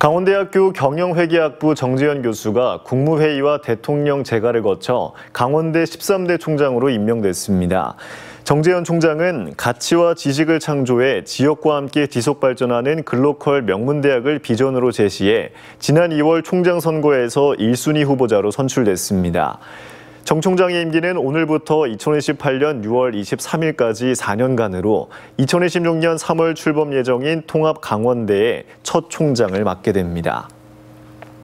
강원대학교 경영회계학부 정재현 교수가 국무회의와 대통령 재가를 거쳐 강원대 13대 총장으로 임명됐습니다. 정재현 총장은 가치와 지식을 창조해 지역과 함께 지속 발전하는 글로컬 명문대학을 비전으로 제시해 지난 2월 총장 선거에서 1순위 후보자로 선출됐습니다. 정 총장의 임기는 오늘부터 2028년 6월 23일까지 4년간으로 2026년 3월 출범 예정인 통합 강원대의 첫 총장을 맡게 됩니다.